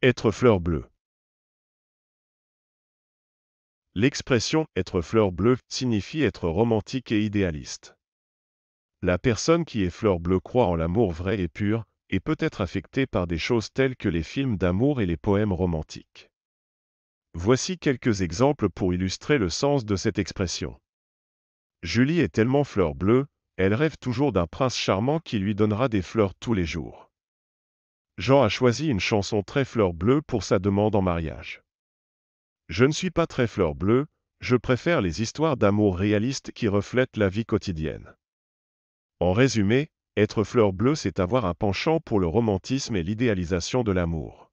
Être fleur bleue. L'expression être fleur bleue signifie être romantique et idéaliste. La personne qui est fleur bleue croit en l'amour vrai et pur, et peut être affectée par des choses telles que les films d'amour et les poèmes romantiques. Voici quelques exemples pour illustrer le sens de cette expression. Julie est tellement fleur bleue, elle rêve toujours d'un prince charmant qui lui donnera des fleurs tous les jours. Jean a choisi une chanson très fleur bleue pour sa demande en mariage. Je ne suis pas très fleur bleue, je préfère les histoires d'amour réalistes qui reflètent la vie quotidienne. En résumé, être fleur bleue, c'est avoir un penchant pour le romantisme et l'idéalisation de l'amour.